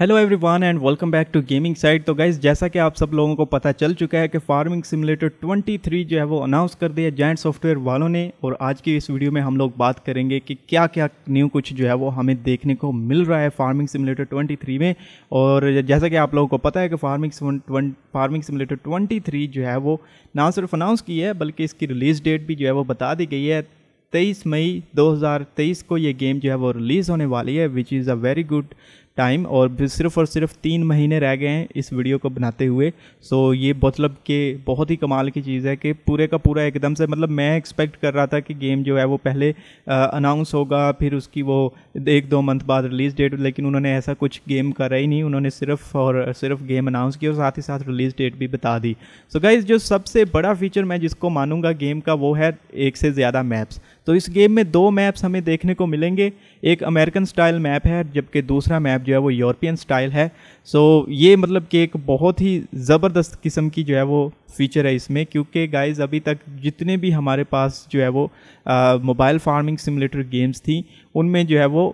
hello everyone and welcome back to gaming site तो guys जैसा कि आप सब लोगों को पता चल चुका है कि फार्मिंग सिमुलेटर 23 जो है वो अनाउंस कर दिया जैंट सॉफ्टवेयर वालों ने और आज की इस वीडियो में हम लोग बात करेंगे कि क्या क्या न्यू कुछ जो है वो हमें देखने को मिल रहा है फार्मिंग सिमुलेटर 23 में और जैसा कि आप लोगों को पता है कि फार्मिंग फार्मिंग सिमुलेटर ट्वेंटी जो है वो ना सिर्फ अनाउंस की है बल्कि इसकी रिलीज़ डेट भी जो है वो बता दी गई है तेईस मई 2023 को ये गेम जो है वो रिलीज़ होने वाली है which is a very good time और सिर्फ और सिर्फ तीन महीने रह गए हैं इस वीडियो को बनाते हुए सो ये मतलब कि बहुत ही कमाल की चीज़ है कि पूरे का पूरा एकदम से मतलब मैं एक्सपेक्ट कर रहा था कि गेम जो है वो पहले अनाउंस होगा फिर उसकी वो एक दो मंथ बाद रिलीज़ डेट लेकिन उन्होंने ऐसा कुछ गेम करा ही नहीं उन्होंने सिर्फ और सिर्फ गेम अनाउंस किया और साथ ही साथ रिलीज़ डेट भी बता दी सो so गाइज जो सबसे बड़ा फीचर मैं जिसको मानूंगा गेम का वो है एक से ज़्यादा मैप्स तो इस गेम में दो मैप्स हमें देखने को मिलेंगे एक अमेरिकन स्टाइल मैप है जबकि दूसरा मैप जो है वो यूरोपियन स्टाइल है सो so, ये मतलब कि एक बहुत ही ज़बरदस्त किस्म की जो है वो फीचर है इसमें क्योंकि गाइस अभी तक जितने भी हमारे पास जो है वो मोबाइल फार्मिंग सिमुलेटर गेम्स थी उनमें जो है वो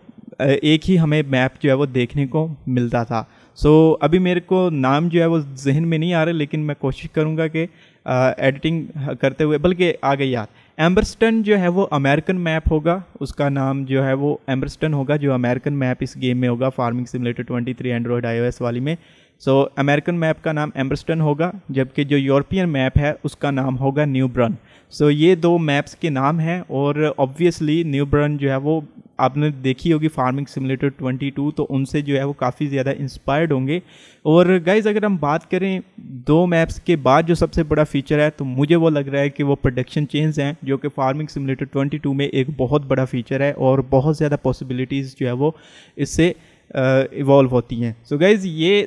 एक ही हमें मैप जो है वो देखने को मिलता था सो so, अभी मेरे को नाम जो है वो जहन में नहीं आ रहे लेकिन मैं कोशिश करूँगा कि एडिटिंग करते हुए बल्कि आ गई यार एम्बरस्टन जो है वो अमेरिकन मैप होगा उसका नाम जो है वो एम्बरस्टन होगा जो अमेरिकन मैप इस गेम में होगा फार्मिंग सिमुलेटर 23 एंड्रॉयड आई वाली में सो अमेरिकन मैप का नाम एम्बरस्टन होगा जबकि जो यूरोपियन मैप है उसका नाम होगा न्यू ब्रन सो ये दो मैप्स के नाम हैं और ऑब्वियसली न्यू ब्रन जो है वो आपने देखी होगी फार्मिंग सिमुलेटर 22 तो उनसे जो है वो काफ़ी ज़्यादा इंस्पायर्ड होंगे और गाइज अगर हम बात करें दो मैप्स के बाद जो सबसे बड़ा फीचर है तो मुझे वो लग रहा है कि वो प्रोडक्शन चेंज हैं जो कि फार्मिंग सिमुलेटर 22 में एक बहुत बड़ा फीचर है और बहुत ज़्यादा पॉसिबिलिटीज़ जो है वो इससे इवॉल्व होती हैं सो so गाइज़ ये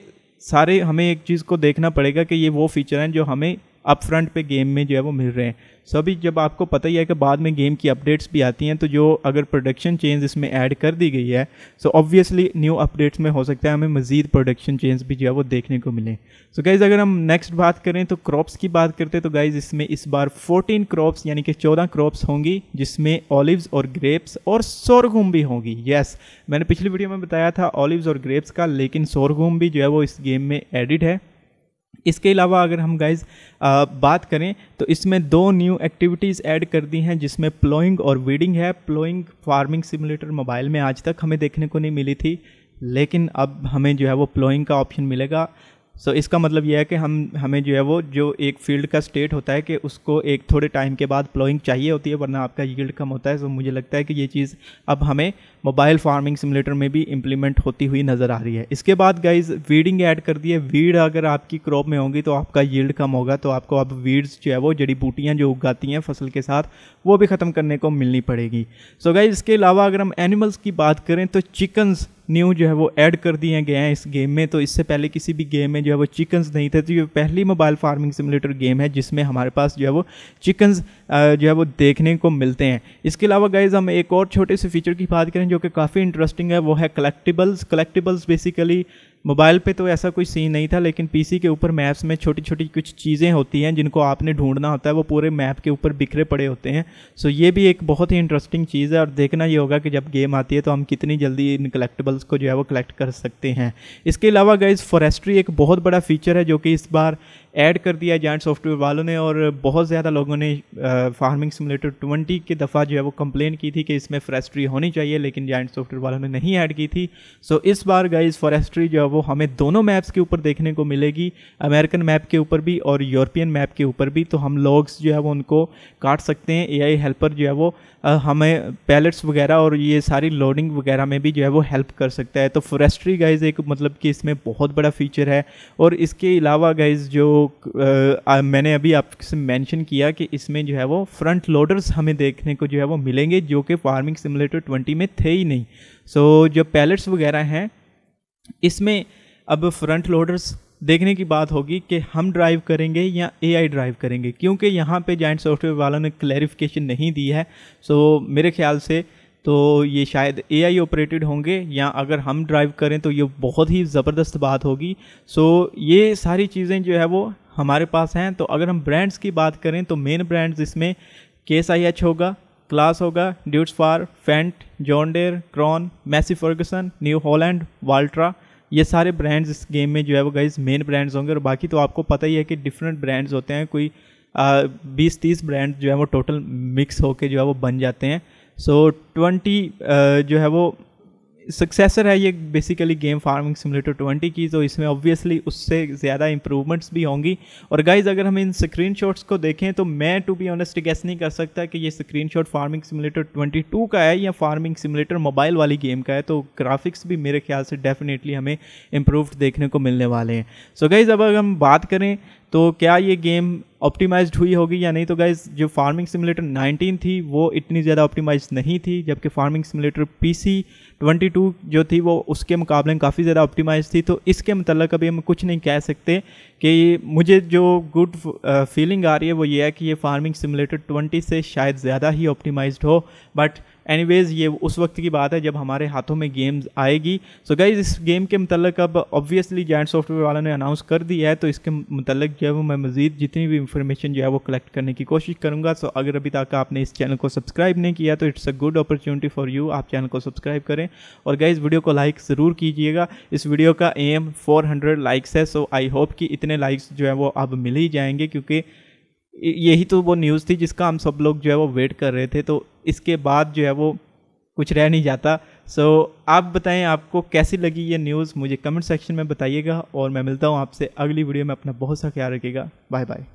सारे हमें एक चीज़ को देखना पड़ेगा कि ये वो फीचर हैं जो हमें अप फ्रंट पे गेम में जो है वो मिल रहे हैं सो अभी जब आपको पता ही है कि बाद में गेम की अपडेट्स भी आती हैं तो जो अगर प्रोडक्शन चेंज इसमें ऐड कर दी गई है सो ऑब्वियसली न्यू अपडेट्स में हो सकता है हमें मज़ीद प्रोडक्शन चेंज भी जो है वो देखने को मिले सो so गाइज़ अगर हम नेक्स्ट बात करें तो क्रॉप्स की बात करते हैं तो गाइज़ इसमें इस बार 14 क्रॉप्स यानी कि 14 क्रॉप्स होंगी जिसमें ऑलिवस और ग्रेप्स और सोरगुम भी होंगी येस मैंने पिछली वीडियो में बताया था ऑलिवस और ग्रेप्स का लेकिन सोरगुम भी जो है वो इस गेम में एडिड है इसके अलावा अगर हम गाइज बात करें तो इसमें दो न्यू एक्टिविटीज़ ऐड कर दी हैं जिसमें प्लोइंग और वीडिंग है प्लोइंग फार्मिंग सिमुलेटर मोबाइल में आज तक हमें देखने को नहीं मिली थी लेकिन अब हमें जो है वो प्लोइंग का ऑप्शन मिलेगा सो so, इसका मतलब यह है कि हम हमें जो है वो जो एक फील्ड का स्टेट होता है कि उसको एक थोड़े टाइम के बाद प्लोइंग चाहिए होती है वरना आपका यील्ड कम होता है सो so, मुझे लगता है कि ये चीज़ अब हमें मोबाइल फार्मिंग सिमुलेटर में भी इम्प्लीमेंट होती हुई नज़र आ रही है इसके बाद गाइज वीडिंग ऐड कर दी है वीड अगर आपकी क्रॉप में होंगी तो आपका यील्ड कम होगा तो आपको अब वीड्स जो है वो जड़ी बूटियाँ जो उगाती हैं फसल के साथ वो भी ख़त्म करने को मिलनी पड़ेगी सो so, गाइज इसके अलावा अगर हम एनिमल्स की बात करें तो चिकन्स न्यू जो है वो ऐड कर दिए गए हैं इस गेम में तो इससे पहले किसी भी गेम में जो है वो चिकन्स नहीं थे तो ये पहली मोबाइल फार्मिंग सिमुलेटर गेम है जिसमें हमारे पास जो है वो चिकन्स जो है वो देखने को मिलते हैं इसके अलावा गाइज हम एक और छोटे से फीचर की बात करें जो कि काफ़ी इंटरेस्टिंग है वो है कलेक्टिबल्स कलेक्टिबल्स बेसिकली मोबाइल पे तो ऐसा कोई सीन नहीं था लेकिन पीसी के ऊपर मैप्स में छोटी छोटी कुछ चीज़ें होती हैं जिनको आपने ढूंढना होता है वो पूरे मैप के ऊपर बिखरे पड़े होते हैं सो ये भी एक बहुत ही इंटरेस्टिंग चीज़ है और देखना ये होगा कि जब गेम आती है तो हम कितनी जल्दी इन कलेक्टेबल्स को जो है वो कलेक्ट कर सकते हैं इसके अलावा गाइज फॉरेस्ट्री एक बहुत बड़ा फीचर है जो कि इस बार ऐड कर दिया जाइंट सॉफ्टवेयर वालों ने और बहुत ज़्यादा लोगों ने फार्मिंग सिमुलेटर 20 के दफ़ा जो है वो कंप्लेन की थी कि इसमें फॉरेस्ट्री होनी चाहिए लेकिन जाइंट सॉफ्टवेयर वालों ने नहीं ऐड की थी सो इस बार गाइज फॉरेस्ट्री जो है वो हमें दोनों मैप्स के ऊपर देखने को मिलेगी अमेरिकन मैप के ऊपर भी और यूरोपियन मैप के ऊपर भी तो हम लॉग्स जो है वो उनको काट सकते हैं ए हेल्पर जो है वो हमें पैलेट्स वगैरह और ये सारी लोडिंग वगैरह में भी जो है वो हेल्प कर सकता है तो फॉरेस्ट्री गाइज एक मतलब कि इसमें बहुत बड़ा फीचर है और इसके अलावा गाइज जो आ, मैंने अभी आपसे मेंशन किया कि इसमें जो है वो फ्रंट लोडर्स हमें देखने को जो है वो मिलेंगे जो कि फार्मिंग सिमुलेटर 20 में थे ही नहीं सो so, जो पैलेट्स वगैरह हैं इसमें अब फ्रंट लोडर्स देखने की बात होगी कि हम ड्राइव करेंगे या एआई ड्राइव करेंगे क्योंकि यहाँ पे जॉइंट सॉफ्टवेयर वालों ने क्लैरिफिकेशन नहीं दी है सो so, मेरे ख्याल से तो ये शायद ए आई ऑपरेटेड होंगे या अगर हम ड्राइव करें तो ये बहुत ही ज़बरदस्त बात होगी सो ये सारी चीज़ें जो है वो हमारे पास हैं तो अगर हम ब्रांड्स की बात करें तो मेन ब्रांड्स इसमें केस आई एच होगा क्लास होगा Deutz Fahr Fendt John Deere Krone Massey Ferguson New Holland Valtra ये सारे ब्रांड्स इस गेम में जो है वो गाइज मेन ब्रांड्स होंगे और बाकी तो आपको पता ही है कि डिफरेंट ब्रांड्स होते हैं कोई बीस तीस ब्रांड जो है वो टोटल मिक्स होकर जो है वो बन जाते हैं सो so, ट्वेंटी uh, जो है वो सक्सेसर है ये बेसिकली गेम फार्मिंग सिमुलेटर 20 की तो इसमें ऑब्वियसली उससे ज़्यादा इंप्रूवमेंट्स भी होंगी और गाइज अगर हम इन शॉट्स को देखें तो मैं टू बी ऑनेस्ट गैस नहीं कर सकता कि ये शॉट फार्मिंग सिमुलेटर 22 का है या फार्मिंग सिमुलेटर मोबाइल वाली गेम का है तो ग्राफिक्स भी मेरे ख्याल से डेफिनेटली हमें इम्प्रूव देखने को मिलने वाले हैं सो so गाइज़ अब अगर हम बात करें तो क्या ये गेम ऑप्टिमाइज्ड हुई होगी या नहीं तो गाइज जो फार्मिंग सिमुलेटर 19 थी वो इतनी ज़्यादा ऑप्टिमाइज नहीं थी जबकि फार्मिंग सिमुलेटर पी 22 जो थी वो उसके मुकाबले में काफ़ी ज़्यादा ऑप्टिमाइज थी तो इसके मतलब अभी हम कुछ नहीं कह सकते कि मुझे जो गुड फीलिंग uh, आ रही है वो ये है कि ये फार्मिंग सिमुलेटर 20 से शायद ज़्यादा ही ऑप्टिमाइज हो बट एनीवेज़ ये उस वक्त की बात है जब हमारे हाथों में गेम्स आएगी सो so गाइज इस गेम के मतलब अब ऑब्वियसली जैंट सॉफ्टवेयर वालों ने अनाउंस कर दिया है तो इसके मतलब जो है वो मैं मज़ीद जितनी भी इंफॉर्मेशन जो है वो कलेक्ट करने की कोशिश करूँगा सो so अगर अभी तक आपने इस चैनल को सब्सक्राइब नहीं किया तो it's a good opportunity for you आप चैनल को सब्सक्राइब करें और गाइज वीडियो को लाइक ज़रूर कीजिएगा इस वीडियो का एम फोर लाइक्स है सो आई होप कि इतने लाइक्स जो है वो अब मिल ही जाएंगे क्योंकि यही तो वो न्यूज़ थी जिसका हम सब लोग जो है वो वेट कर रहे थे तो इसके बाद जो है वो कुछ रह नहीं जाता सो so, आप बताएं आपको कैसी लगी ये न्यूज़ मुझे कमेंट सेक्शन में बताइएगा और मैं मिलता हूँ आपसे अगली वीडियो में अपना बहुत सा ख्याल रखिएगा बाय बाय